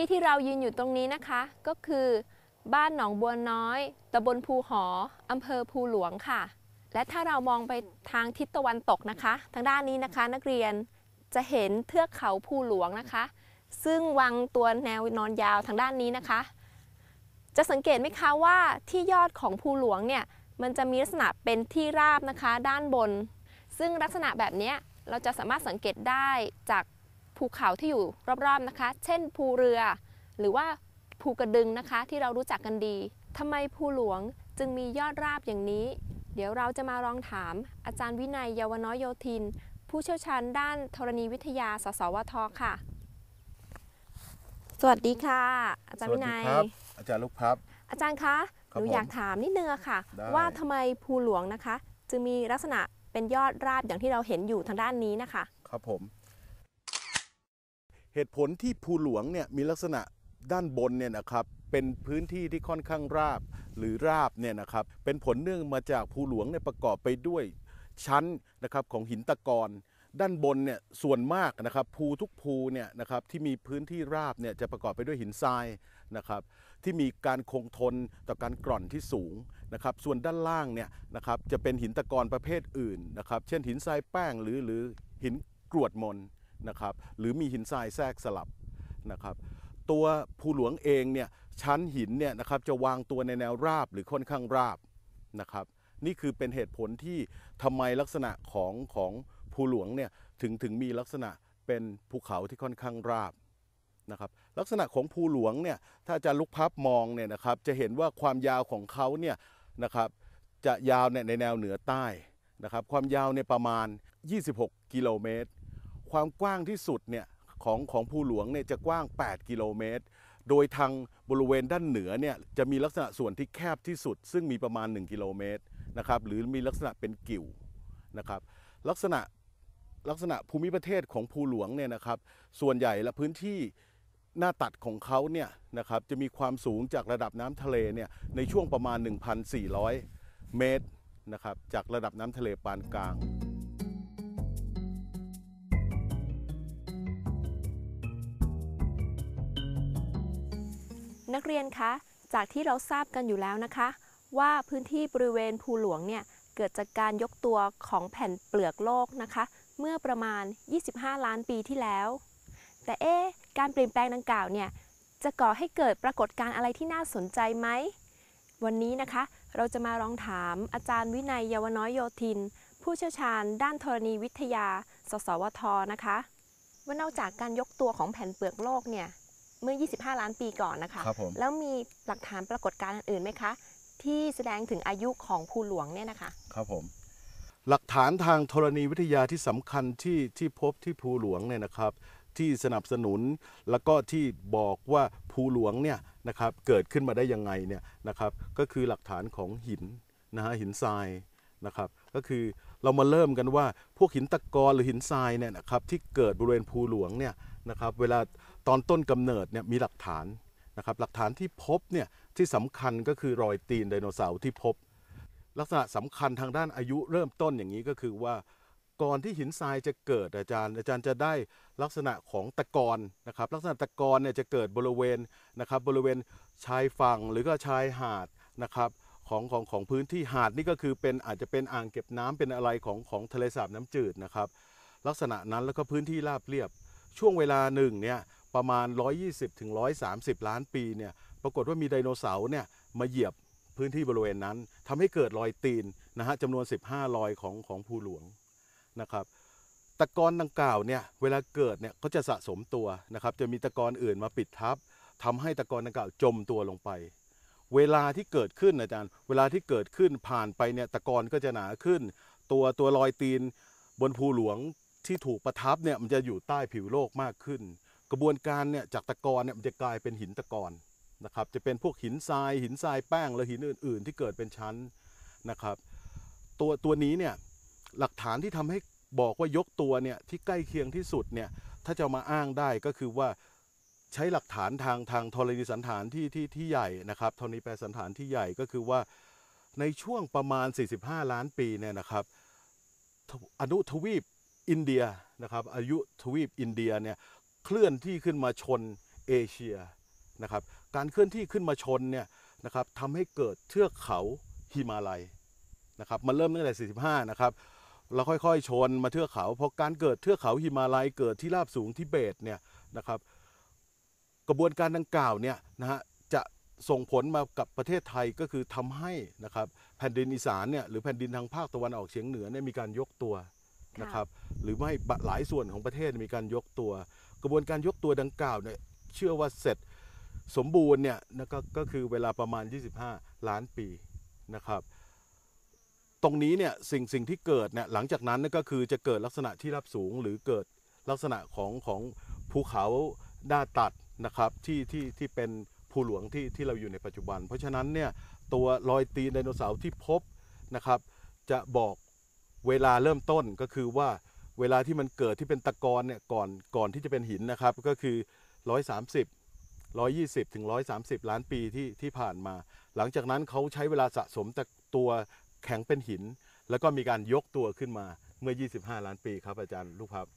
ที่ที่เรายืนอยู่ตรงนี้นะคะ ก็คือบ้านหนองบัวน้อยตำบลภูหออำเภอภูหลวงค่ะ และถ้าเรามองไปทางทิศตะวันตกนะคะ ทางด้านนี้นะคะ นักเรียนจะเห็นเทือกเขาภูหลวงนะคะ ซึ่งวางตัวแนวนอนยาวทางด้านนี้นะคะ จะสังเกตไหมคะว่า ที่ยอดของภูหลวงเนี่ยมันจะมีลักษณะเป็นที่ราบนะคะด้านบน ซึ่งลักษณะแบบนี้เราจะสามารถสังเกตได้จากภูเขาที่อยู่รอบๆนะคะ เช่นภูเรือ หรือว่าภูกระดึงนะคะที่เรารู้จักกันดีทำไมภูหลวงจึงมียอดราบอย่างนี้ เดี๋ยวเราจะมาลองถาม อาจารย์วินัยเยาวน้อยโยธิน ผู้เชี่ยวชาญด้านธรณีวิทยาสสวทค่ะ สวัสดีค่ะ อาจารย์วินัยอาจารย์ลูกพับ อาจารย์คะหนูอยากถามนิดนึงค่ะ ว่าทำไมภูหลวงนะคะจึงมีลักษณะเป็นยอดราบอย่างที่เราเห็นอยู่ทางด้านนี้นะคะ ครับผมเหตุผลที่ภูหลวงเนี่ยมีลักษณะด้านบนเนี่ยนะครับเป็นพื้นที่ที่ค่อนข้างราบหรือราบเนี่ยนะครับเป็นผลเนื่องมาจากภูหลวงเนี่ยประกอบไปด้วยชั้นนะครับของหินตะกอนด้านบนเนี่ยส่วนมากนะครับภูทุกภูเนี่ยนะครับที่มีพื้นที่ราบเนี่ยจะประกอบไปด้วยหินทรายนะครับที่มีการคงทนต่อการกร่อนที่สูงนะครับส่วนด้านล่างเนี่ยนะครับจะเป็นหินตะกอนประเภทอื่นนะครับเช่นหินทรายแป้งหรือหรือหินกรวดมนนะครับ หรือมีหินทรายแทรกสลับนะครับ ตัวภูหลวงเองเนี่ยชั้นหินเนี่ยนะครับจะวางตัวในแนวราบหรือค่อนข้างราบนะครับ นี่คือเป็นเหตุผลที่ทำไมลักษณะของของภูหลวงเนี่ยถึงถึงมีลักษณะเป็นภูเขาที่ค่อนข้างราบนะครับ ลักษณะของภูหลวงเนี่ยถ้าจะลุกพับมองเนี่ยนะครับจะเห็นว่าความยาวของเขาเนี่ยนะครับจะยาวในแนวเหนือใต้นะครับความยาวในประมาณ 26 กิโลเมตรความกว้างที่สุดเนี่ยของของภูหลวงเนี่ยจะกว้าง8กิโลเมตร โดยทางบริเวณด้านเหนือเนี่ยจะมีลักษณะส่วนที่แคบที่สุด ซึ่งมีประมาณ1กิโลเมตรนะครับหรือมีลักษณะเป็นกิ่วนะครับลักษณะลักษณะภูมิประเทศของภูหลวงเนี่ยนะครับส่วนใหญ่และพื้นที่หน้าตัดของเขาเนี่ยนะครับจะมีความสูงจากระดับน้ำทะเลเนี่ยในช่วงประมาณ 1,400 เมตรนะครับจากระดับน้ำทะเลปานกลางนักเรียนคะ จากที่เราทราบกันอยู่แล้วนะคะ ว่าพื้นที่บริเวณภูหลวงเนี่ย เกิดจากการยกตัวของแผ่นเปลือกโลกนะคะ เมื่อประมาณ 25 ล้านปีที่แล้ว แต่เอ๊การเปลี่ยนแปลงดังกล่าวเนี่ย จะก่อให้เกิดปรากฏการณ์อะไรที่น่าสนใจไหม วันนี้นะคะเราจะมาลองถามอาจารย์วินัยเยาวน้อยโยธิน ผู้เชี่ยวชาญด้านธรณีวิทยา สสวทนะคะว่านอกจากการยกตัวของแผ่นเปลือกโลกเนี่ยเมื่อ 25 ล้านปีก่อนนะคะครับผมแล้วมีหลักฐานปรากฏการณ์อื่นไหมคะที่แสดงถึงอายุของภูหลวงเนี่ยนะคะ ครับผม หลักฐานทางธรณีวิทยาที่สำคัญที่ที่พบที่ภูหลวงเนี่ยนะครับ ที่สนับสนุนแล้วก็ที่บอกว่าภูหลวงเนี่ยนะครับเกิดขึ้นมาได้ยังไงเนี่ยนะครับ ก็คือหลักฐานของหินนะฮะหินทรายนะครับ ก็คือเรามาเริ่มกันว่าพวกหินตะกอนหรือหินทรายเนี่ยนะครับที่เกิดบริเวณภูหลวงเนี่ยนะครับเวลาตอนต้นกำเนิดเนี่ยมีหลักฐานนะครับหลักฐานที่พบเนี่ยที่สำคัญก็คือรอยตีนไดโนเสาร์ที่พบ ลักษณะสำคัญทางด้านอายุเริ่มต้นอย่างนี้ก็คือว่า ก่อนที่หินทรายจะเกิดอาจารย์ อาจารย์จะได้ลักษณะของตะกอนนะครับ ลักษณะตะกอนเนี่ยจะเกิดบริเวณนะครับ บริเวณชายฝั่งหรือก็ชายหาดนะครับของของของพื้นที่หาดนี่ก็คือเป็นอาจจะเป็นอ่างเก็บน้ำเป็นอะไรของของทะเลสาบน้ำจืดนะครับ ลักษณะนั้นแล้วก็พื้นที่ราบเรียบ ช่วงเวลาหนึ่งเนี่ยประมาณ 120ถึง130 ล้านปีเนี่ย ปรากฏว่ามีไดโนเสาร์เนี่ยมาเหยียบพื้นที่บริเวณนั้นทำให้เกิดรอยตีนนะฮะจำนวน15รอยของของภูหลวงนะครับ ตะกอนดังกล่าวเนี่ยเวลาเกิดเนี่ยก็จะสะสมตัวนะครับ จะมีตะกอนอื่นมาปิดทับ ทำให้ตะกอนดังกล่าวจมตัวลงไป เวลาที่เกิดขึ้นอาจารย์ เวลาที่เกิดขึ้นผ่านไปเนี่ยตะกอนก็จะหนาขึ้น ตัวตัวรอยตีนบนภูหลวงที่ถูกประทับเนี่ยมันจะอยู่ใต้ผิวโลกมากขึ้นกระบวนการเนี่ยจากตะกอนเนี่ยมันจะกลายเป็นหินตะกอนนะครับจะเป็นพวกหินทรายหินทรายแป้งและหินอื่น ๆ ที่เกิดเป็นชั้นนะครับตัวตัวนี้เนี่ยหลักฐานที่ทำให้บอกว่ายกตัวเนี่ยที่ใกล้เคียงที่สุดเนี่ยถ้าจะมาอ้างได้ก็คือว่าใช้หลักฐานทางทางธรณีสันฐานที่ที่ที่ใหญ่นะครับธรณีแปรสันฐานที่ใหญ่ก็คือว่าในช่วงประมาณ 45 ล้านปีเนี่ยนะครับ อนุทวีปอินเดียนะครับอายุทวีปอินเดียเนี่ยเคลื่อนที่ขึ้นมาชนเอเชียนะครับ การเคลื่อนที่ขึ้นมาชนเนี่ยนะครับทำให้เกิดเทือกเขาฮิมาลัยนะครับมันเริ่มตั้งแต่45นะครับเราค่อยๆชนมาเทือกเขาเพราะการเกิดเทือกเขาฮิมาลัยเกิดที่ราบสูงทิเบตเนี่ยนะครับกระบวนการดังกล่าวเนี่ยนะฮะจะส่งผลมากับประเทศไทยก็คือทำให้นะครับแผ่นดินอีสานเนี่ยหรือแผ่นดินทางภาคตะวันออกเฉียงเหนือเนี่ยมีการยกตัวนะครับหรือไม่หลายส่วนของประเทศมีการยกตัวกระบวนการยกตัวดังกล่าวเนี่ยเชื่อว่าเสร็จสมบูรณ์เนี่ยนะก็ก็คือเวลาประมาณ 25 ล้านปีนะครับ ตรงนี้เนี่ยสิ่งสิ่งที่เกิดเนี่ยหลังจากนั้นก็คือจะเกิดลักษณะที่รับสูงหรือเกิดลักษณะของของภูเขาหน้าตัดนะครับที่ที่ที่เป็นภูหลวงที่ที่เราอยู่ในปัจจุบัน เพราะฉะนั้นเนี่ยตัวรอยตีนไดโนเสาร์ที่พบนะครับจะบอกเวลาเริ่มต้นก็คือว่าเวลาที่มันเกิดที่เป็นตะกอนเนี่ยก่อนก่อนที่จะเป็นหินนะครับ ก็คือ 130 120ถึง130 ล้านปีที่ที่ผ่านมา หลังจากนั้นเขาใช้เวลาสะสมตตัวแข็งเป็นหิน แล้วก็มีการยกตัวขึ้นมาเมื่อ 25 ล้านปีครับอาจารย์ ลูกครับ